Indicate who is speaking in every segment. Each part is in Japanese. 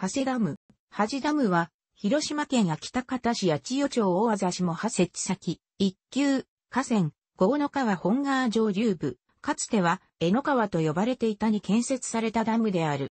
Speaker 1: 長谷ダム。ハジダムは、広島県秋田方市八千代町大和市も長谷地先、一級、河川、豪野川本川上流部、かつては江の川と呼ばれていたに建設されたダムである。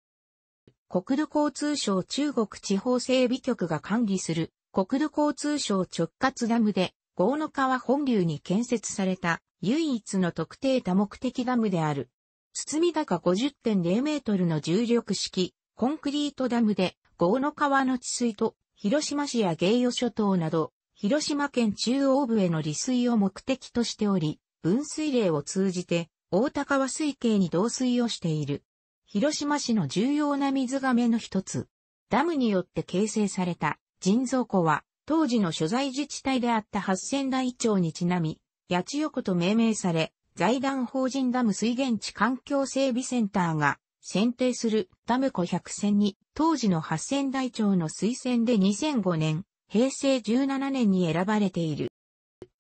Speaker 1: 国土交通省中国地方整備局が管理する国土交通省直轄ダムで、豪野川本流に建設された唯一の特定多目的ダムである。堤高50.0メートルの重力式コンクリートダムで、豪の川の治水と、広島市や芸予諸島など、広島県中央部への利水を目的としており、分水嶺を通じて、大高は水系に導水をしている。広島市の重要な水亀の一つ。ダムによって形成された人造湖は、当時の所在自治体であった八千台町にちなみ、八千代湖と命名され、財団法人ダム水源地環境整備センターが選定するダム湖百選に、当時の八千台町の推薦で2005年、平成17年に選ばれている。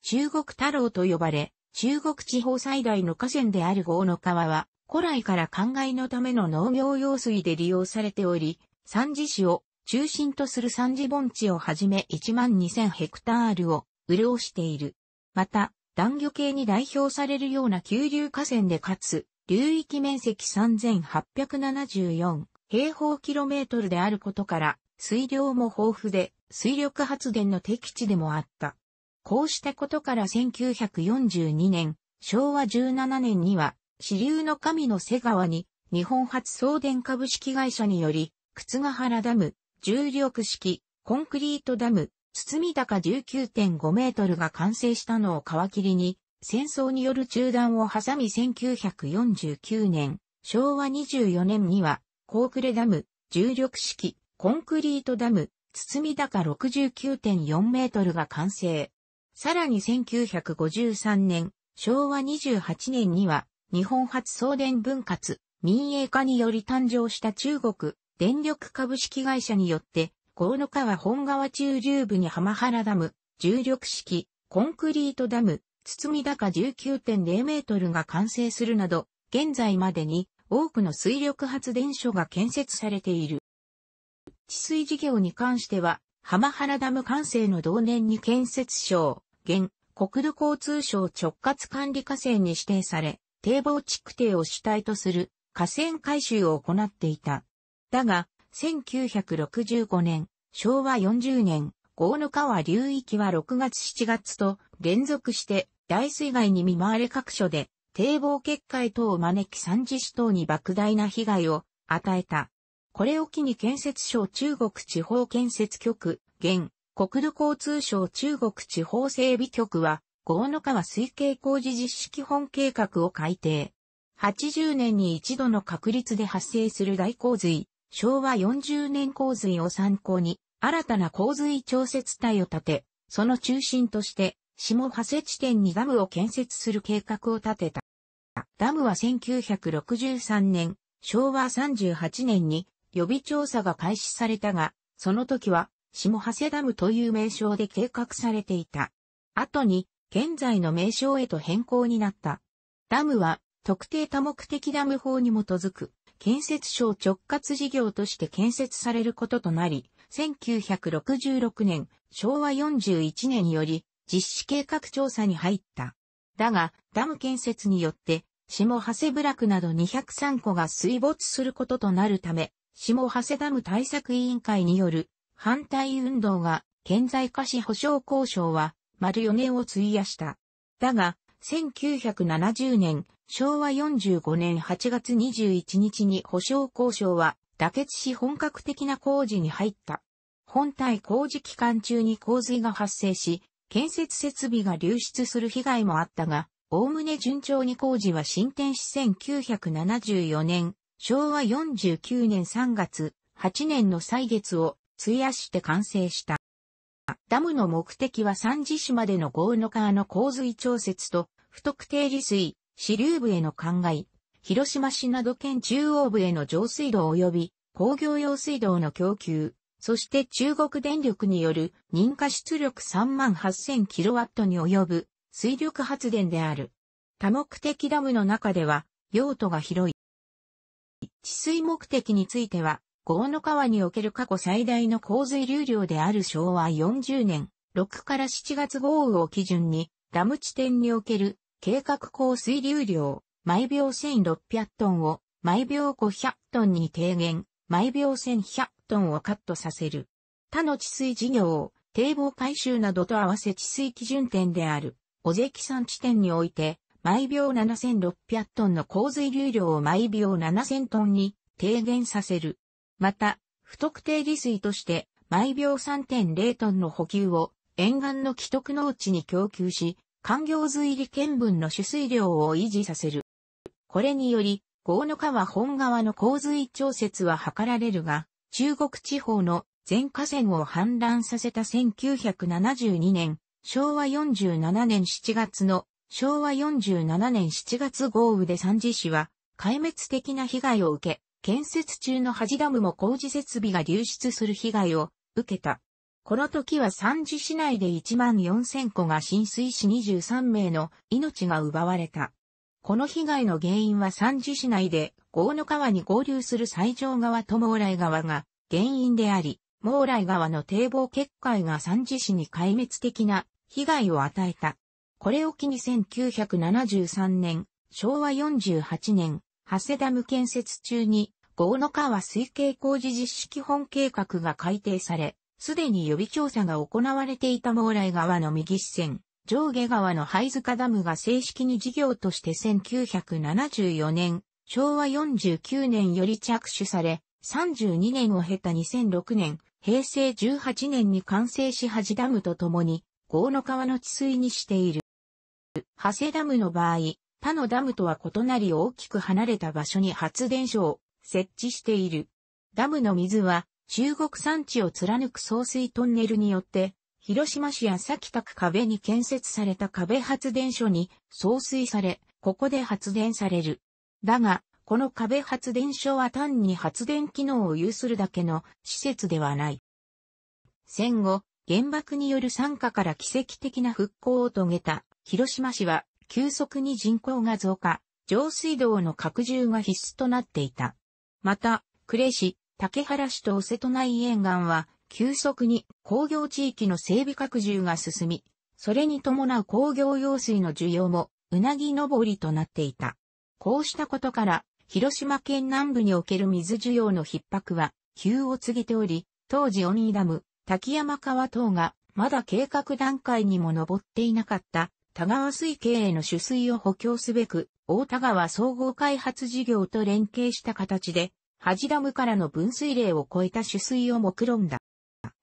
Speaker 1: 中国太郎と呼ばれ、中国地方最大の河川である豪の川は、古来から灌漑のための農業用水で利用されており、三次市を中心とする三次盆地をはじめ1万2000ヘクタールを潤している。また、断魚系に代表されるような急流河川でかつ、流域面積3874平方キロメートルであることから、水量も豊富で、水力発電の適地でもあった。こうしたことから1942年、昭和17年には、支流の神の瀬川に、日本初送電株式会社により、靴ヶ原ダム、重力式、コンクリートダム、包み高19.5メートルが完成したのを皮切りに、戦争による中断を挟み1949年、昭和24年には、高クレダム、重力式、コンクリートダム、包高69.4メートルが完成。さらに1953年、昭和28年には、日本初送電分割、民営化により誕生した中国、電力株式会社によって、河野川本川中流部に浜原ダム、重力式、コンクリートダム、堤高19.0メートルが完成するなど、現在までに多くの水力発電所が建設されている。治水事業に関しては、浜原ダム完成の同年に建設省、現、国土交通省直轄管理河川に指定され、堤防築堤を主体とする河川改修を行っていた。だが、1965年、昭和40年、豪野川流域は6月7月と連続して大水害に見舞われ各所で、堤防決壊等を招き三次市等に莫大な被害を与えた。これを機に建設省中国地方建設局、現、国土交通省中国地方整備局は、豪野川水系工事実施基本計画を改定。80年に一度の確率で発生する大洪水、昭和40年洪水を参考に、新たな洪水調節帯を立て、その中心として、下長谷地点にダムを建設する計画を立てた。ダムは1963年、昭和38年に予備調査が開始されたが、その時は下長谷ダムという名称で計画されていた。後に現在の名称へと変更になった。ダムは特定多目的ダム法に基づく建設省直轄事業として建設されることとなり、1966年、昭和41年より実施計画調査に入った。だが、ダム建設によって、下長谷部落など203個が水没することとなるため、下長谷ダム対策委員会による反対運動が顕在化し保障交渉は丸4年を費やした。だが、1970年、昭和45年8月21日に保障交渉は妥結し本格的な工事に入った。本体工事期間中に洪水が発生し、建設設備が流出する被害もあったが、おおむね順調に工事は進展し1974年、昭和49年3月、8年の歳月を費やして完成した。ダムの目的は三次市までの豪の川の洪水調節と、不特定利水、支流部への灌漑、広島市など県中央部への上水道及び工業用水道の供給、そして中国電力による認可出力 38,000kW に及ぶ水力発電である。多目的ダムの中では用途が広い。治水目的については、豪の川における過去最大の洪水流量である昭和40年、6から7月豪雨を基準に、ダム地点における計画降水流量、毎秒1600トンを毎秒500トンに低減、毎秒1100トンをカットさせる。他の治水事業を堤防改修などと合わせ治水基準点である、小関山地点において、毎秒7600トンの洪水流量を毎秒7000トンに低減させる。また、不特定利水として、毎秒3.0トンの補給を沿岸の既得農地に供給し、環業水利県分の取水量を維持させる。これにより、豪の川本川の洪水調節は図られるが、中国地方の全河川を氾濫させた1972年、昭和47年7月の昭和47年7月豪雨で三次市は壊滅的な被害を受け、建設中の恥ダムも工事設備が流出する被害を受けた。この時は三次市内で1万4000戸が浸水し23名の命が奪われた。この被害の原因は三次市内で、豪野川に合流する西条川と毛来川が原因であり、毛来川の堤防決壊が三次市に壊滅的な被害を与えた。これを機に1973年、昭和48年、長谷田無建設中に、豪野川水系工事実施基本計画が改定され、すでに予備調査が行われていた毛来川の右支線、上下川の灰塚ダムが正式に事業として1974年、昭和49年より着手され、32年を経た2006年、平成18年に完成し端ダムとともに、河野川の治水にしている。長谷ダムの場合、他のダムとは異なり大きく離れた場所に発電所を設置している。ダムの水は中国山地を貫く送水トンネルによって広島市安崎宅壁に建設された壁発電所に送水され、ここで発電される。だが、この壁発電所は単に発電機能を有するだけの施設ではない。戦後、原爆による傘下から奇跡的な復興を遂げた広島市は急速に人口が増加、上水道の拡充が必須となっていた。また、呉市、竹原市と尾瀬都内沿岸は急速に工業地域の整備拡充が進み、それに伴う工業用水の需要もうなぎ登りとなっていた。こうしたことから、広島県南部における水需要の逼迫は、急を告げており、当時オニーダム、滝山川等が、まだ計画段階にも上っていなかった、田川水系への取水を補強すべく、大田川総合開発事業と連携した形で、ハジダムからの分水嶺を超えた取水を目論んだ。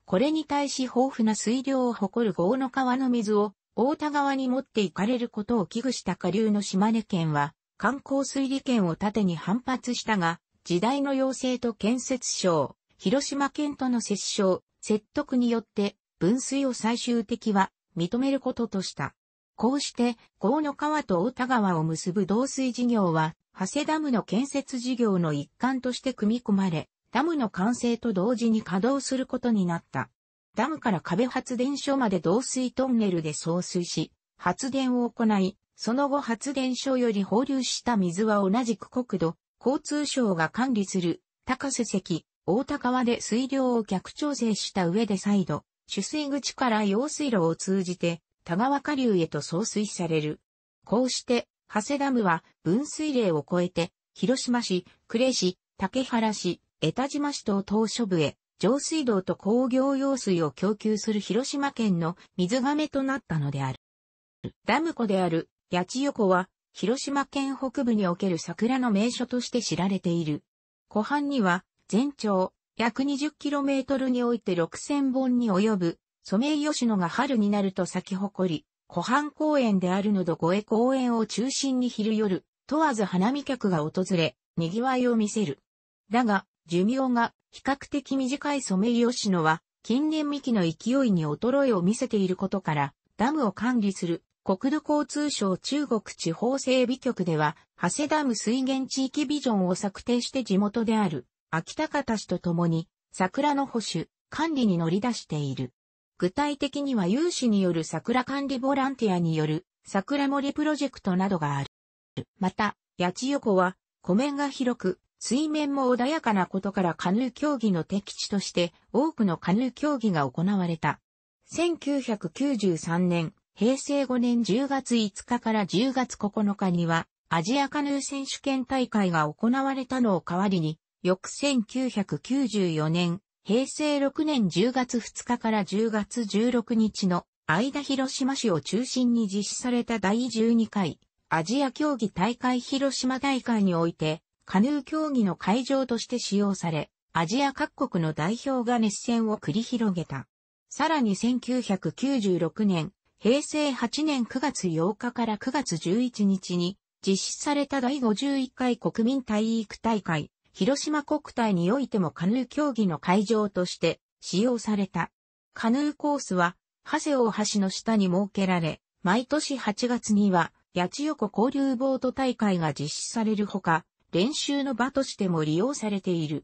Speaker 1: これに対し豊富な水量を誇る豪の川の水を大田川に持っていかれることを危惧した下流の島根県は観光水利権を盾に反発したが、時代の要請と建設省、広島県との折衝、説得によって分水を最終的は認めることとした。こうして、河野川と大田川を結ぶ導水事業は、長谷ダムの建設事業の一環として組み込まれ、ダムの完成と同時に稼働することになった。ダムから壁発電所まで導水トンネルで送水し、発電を行い、その後発電所より放流した水は同じく国土、交通省が管理する、高瀬関、大高川で水量を逆調整した上で再度、取水口から用水路を通じて、田川下流へと送水される。こうして、長谷ダムは分水嶺を越えて、広島市、呉市、竹原市、江田島市と島諸部へ、上水道と工業用水を供給する広島県の水亀となったのである。ダム湖である八千代湖は、広島県北部における桜の名所として知られている。湖畔には、全長約 20km において6000本に及ぶ、ソメイヨシノが春になると咲き誇り、湖畔公園であるのど越え公園を中心に昼夜、問わず花見客が訪れ、賑わいを見せる。だが、寿命が比較的短いソメイヨシノは、近年幹の勢いに衰えを見せていることから、ダムを管理する国土交通省中国地方整備局では、長谷ダム水源地域ビジョンを策定して地元である秋田市氏と共に桜の保守、管理に乗り出している。具体的には有志による桜管理ボランティアによる桜森プロジェクトなどがある。また、八千代湖は湖面が広く水面も穏やかなことからカヌー競技の敵地として多くのカヌー競技が行われた。1993年、平成5年10月5日から10月9日にはアジアカヌー選手権大会が行われたのを代わりに、翌1994年、平成6年10月2日から10月16日の間広島市を中心に実施された第12回アジア競技大会広島大会において、カヌー競技の会場として使用され、アジア各国の代表が熱戦を繰り広げた。さらに1996年、平成8年9月8日から9月11日に実施された第51回国民体育大会、広島国体においてもカヌー競技の会場として使用された。カヌーコースは、長谷大橋の下に設けられ、毎年8月には、八千代湖交流ボート大会が実施されるほか、練習の場としても利用されている。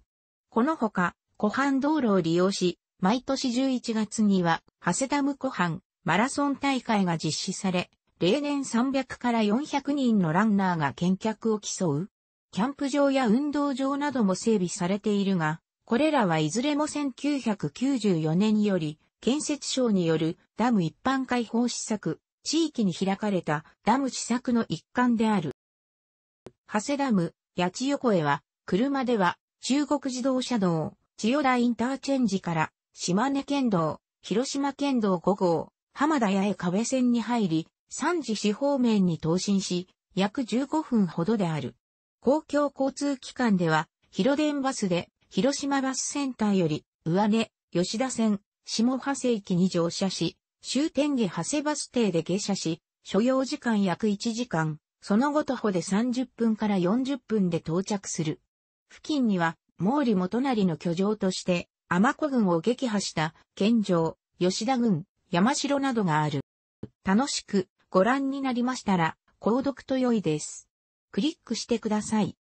Speaker 1: このほか、湖畔道路を利用し、毎年11月には、ハセダム湖畔マラソン大会が実施され、例年300から400人のランナーが見客を競う。キャンプ場や運動場なども整備されているが、これらはいずれも1994年より、建設省によるダム一般開放施策、地域に開かれたダム施策の一環である。長谷ダム、八千代越は、車では、中国自動車道、千代田インターチェンジから、島根県道、広島県道5号、浜田八重壁線に入り、三次市方面に投進し、約15分ほどである。公共交通機関では、広電バスで、広島バスセンターより、上根、吉田線、下長駅に乗車し、終点下長バス停で下車し、所要時間約1時間、その後徒歩で30分から40分で到着する。付近には、毛利元就の居城として、天子軍を撃破した、県城、吉田軍、山城などがある。楽しくご覧になりましたら、購読と良いです。クリックしてください。